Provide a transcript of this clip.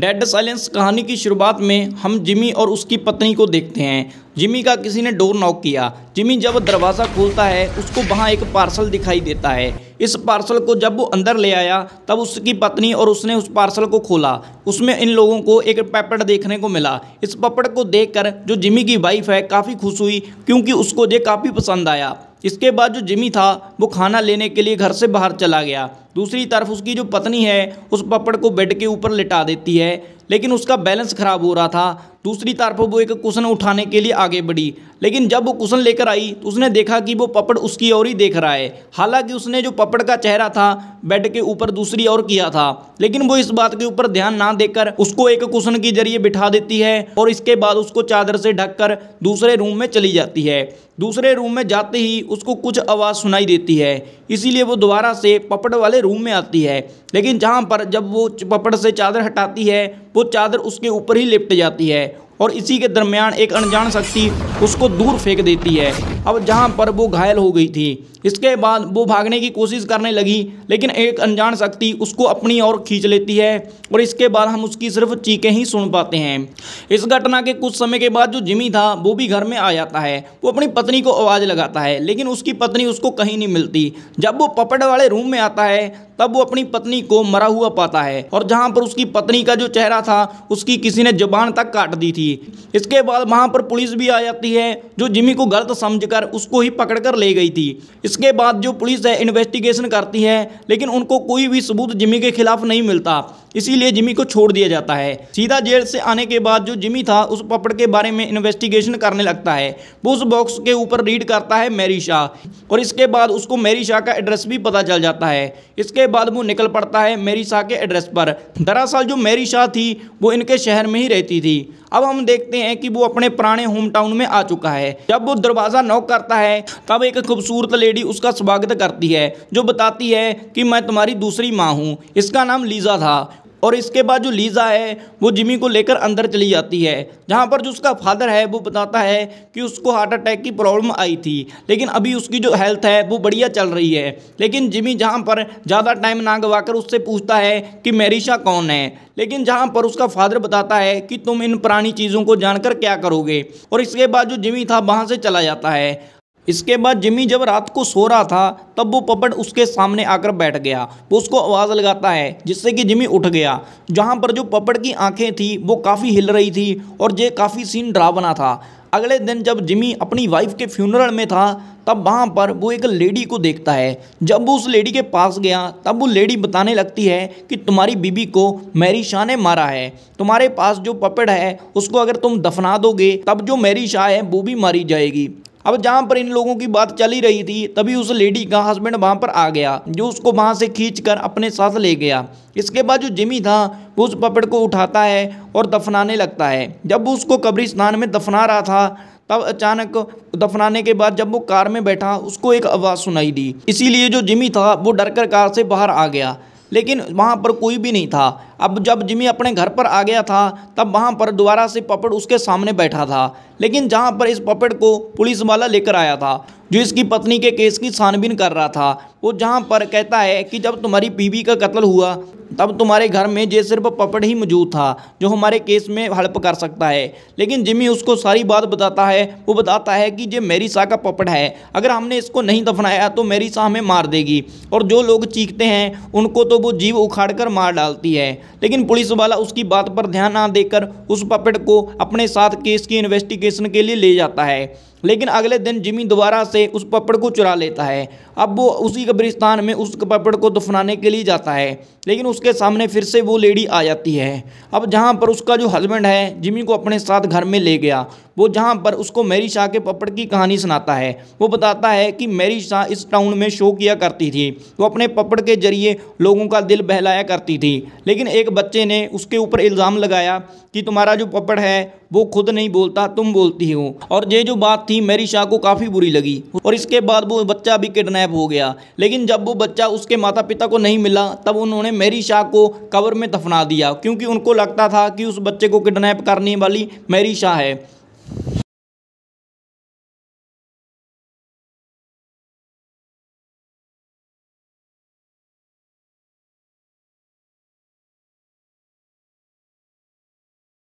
dead silence कहानी की शुरुआत में हम जिमी और उसकी पत्नी को देखते हैं जिमी का किसी ने डोर नॉक किया जिमी जब दरवाज़ा खोलता है उसको वहाँ एक पार्सल दिखाई देता है इस पार्सल को जब वो अंदर ले आया तब उसकी पत्नी और उसने उस पार्सल को खोला उसमें इन लोगों को एक पपड़ देखने को मिला इस पपड़ को देखकर जो जिमी की वाइफ है काफ़ी खुश हुई क्योंकि उसको ये काफ़ी पसंद आया इसके बाद जो जिमी था वो खाना लेने के लिए घर से बाहर चला गया दूसरी तरफ उसकी जो पत्नी है उस पपड़ को बेड के ऊपर लिटा देती है लेकिन उसका बैलेंस खराब हो रहा था दूसरी तरफ वो एक कुशन उठाने के लिए आगे बढ़ी लेकिन जब वो कुशन लेकर आई तो उसने देखा कि वो पपड़ उसकी ओर ही देख रहा है हालांकि उसने जो पपड़ का चेहरा था बेड के ऊपर दूसरी ओर किया था लेकिन वो इस बात के ऊपर ध्यान ना देकर उसको एक कुशन के जरिए बिठा देती है और इसके बाद उसको चादर से ढककर दूसरे रूम में चली जाती है दूसरे रूम में जाते ही उसको कुछ आवाज़ सुनाई देती है इसीलिए वो दोबारा से पपड़ वाले रूम में आती है लेकिन जहाँ पर जब वो पपड़ से चादर हटाती है वो चादर उसके ऊपर ही लिपट जाती है और इसी के दरमियान एक अनजान शक्ति उसको दूर फेंक देती है अब जहाँ पर वो घायल हो गई थी इसके बाद वो भागने की कोशिश करने लगी लेकिन एक अनजान शक्ति उसको अपनी ओर खींच लेती है और इसके बाद हम उसकी सिर्फ चीखें ही सुन पाते हैं इस घटना के कुछ समय के बाद जो जिमी था वो भी घर में आ जाता है वो अपनी पत्नी को आवाज़ लगाता है लेकिन उसकी पत्नी उसको कहीं नहीं मिलती जब वो पपट वाले रूम में आता है तब वो अपनी पत्नी को मरा हुआ पाता है और जहाँ पर उसकी पत्नी का जो चेहरा था उसकी किसी ने जबान तक काट दी थी थी इसके बाद वहाँ पर पुलिस भी आ जाती है जो जिमी को गलत समझकर उसको ही पकड़ कर ले गई थी इसके बाद जो पुलिस है इन्वेस्टिगेशन करती है लेकिन उनको कोई भी सबूत जिमी के खिलाफ नहीं मिलता इसीलिए जिमी को छोड़ दिया जाता है सीधा जेल से आने के बाद जो जिमी था उस पपड़ के बारे में इन्वेस्टिगेशन करने लगता है वो उस बॉक्स के ऊपर रीड करता है मैरी शाह और इसके बाद उसको मैरी शाह का एड्रेस भी पता चल जाता है इसके बाद वो निकल पड़ता है मैरी शाह के एड्रेस पर दरअसल जो मैरी शाह थी वो इनके शहर में ही रहती थी अब हम देखते हैं कि वो अपने पुराने होम टाउन में आ चुका है जब वो दरवाज़ा नॉक करता है तब एक खूबसूरत लेडी उसका स्वागत करती है जो बताती है कि मैं तुम्हारी दूसरी माँ हूँ इसका नाम लीजा था और इसके बाद जो लीज़ा है वो जिमी को लेकर अंदर चली जाती है जहाँ पर जो उसका फादर है वो बताता है कि उसको हार्ट अटैक की प्रॉब्लम आई थी लेकिन अभी उसकी जो हेल्थ है वो बढ़िया चल रही है लेकिन जिमी जहाँ पर ज़्यादा टाइम ना गवाकर उससे पूछता है कि मेरिशा कौन है लेकिन जहाँ पर उसका फादर बताता है कि तुम इन पुरानी चीज़ों को जानकर क्या करोगे और इसके बाद जो जिमी था वहाँ से चला जाता है इसके बाद जिमी जब रात को सो रहा था तब वो पपट उसके सामने आकर बैठ गया वो उसको आवाज़ लगाता है जिससे कि जिमी उठ गया जहाँ पर जो पपट की आंखें थी वो काफ़ी हिल रही थी और ये काफ़ी सीन बना था अगले दिन जब जिमी अपनी वाइफ के फ्यूनरल में था तब वहाँ पर वो एक लेडी को देखता है जब वो उस लेडी के पास गया तब वो लेडी बताने लगती है कि तुम्हारी बीबी को मैरी शाह ने मारा है तुम्हारे पास जो पपड़ है उसको अगर तुम दफना दोगे तब जो मैरी शाह है वो भी मारी जाएगी अब जहाँ पर इन लोगों की बात चली रही थी तभी उस लेडी का हस्बैंड वहाँ पर आ गया जो उसको वहाँ से खींच कर अपने साथ ले गया इसके बाद जो जिमी था वो उस पपड़ को उठाता है और दफनाने लगता है जब वो उसको कब्रिस्तान में दफना रहा था तब अचानक दफनाने के बाद जब वो कार में बैठा उसको एक आवाज़ सुनाई दी इसीलिए जो जिमी था वो डर कर कार से बाहर आ गया लेकिन वहाँ पर कोई भी नहीं था अब जब जिमी अपने घर पर आ गया था तब वहाँ पर दोबारा से पपेट उसके सामने बैठा था लेकिन जहाँ पर इस पपेट को पुलिस वाला लेकर आया था जो इसकी पत्नी के केस की छानबीन कर रहा था वो जहाँ पर कहता है कि जब तुम्हारी बीवी का कत्ल हुआ तब तुम्हारे घर में ये सिर्फ पपड़ ही मौजूद था जो हमारे केस में हड़प कर सकता है लेकिन जिमी उसको सारी बात बताता है वो बताता है कि ये मेरी शाह का पपड़ है अगर हमने इसको नहीं दफनाया तो मेरी शाह हमें मार देगी और जो लोग चीखते हैं उनको तो वो जीव उखाड़ कर मार डालती है लेकिन पुलिस वाला उसकी बात पर ध्यान ना देकर उस पपेट को अपने साथ केस की इन्वेस्टिगेशन के लिए ले जाता है लेकिन अगले दिन जिमी दोबारा से उस पपड़ को चुरा लेता है अब वो उसी कब्रिस्तान में उस पपड़ को दफनाने के लिए जाता है लेकिन उसके सामने फिर से वो लेडी आ जाती है अब जहाँ पर उसका जो हस्बैंड है जिमी को अपने साथ घर में ले गया वो जहाँ पर उसको मैरी शाह के पपड़ की कहानी सुनाता है वो बताता है कि मैरी शाह इस टाउन में शो किया करती थी वो अपने पपड़ के जरिए लोगों का दिल बहलाया करती थी लेकिन एक बच्चे ने उसके ऊपर इल्ज़ाम लगाया कि तुम्हारा जो पपड़ है वो खुद नहीं बोलता तुम बोलती हो और ये जो बात थी मेरी शाह को काफ़ी बुरी लगी और इसके बाद वो बच्चा भी किडनैप हो गया लेकिन जब वो बच्चा उसके माता पिता को नहीं मिला तब उन्होंने मेरी शाह को कवर में दफना दिया क्योंकि उनको लगता था कि उस बच्चे को किडनैप करने वाली मेरी शाह है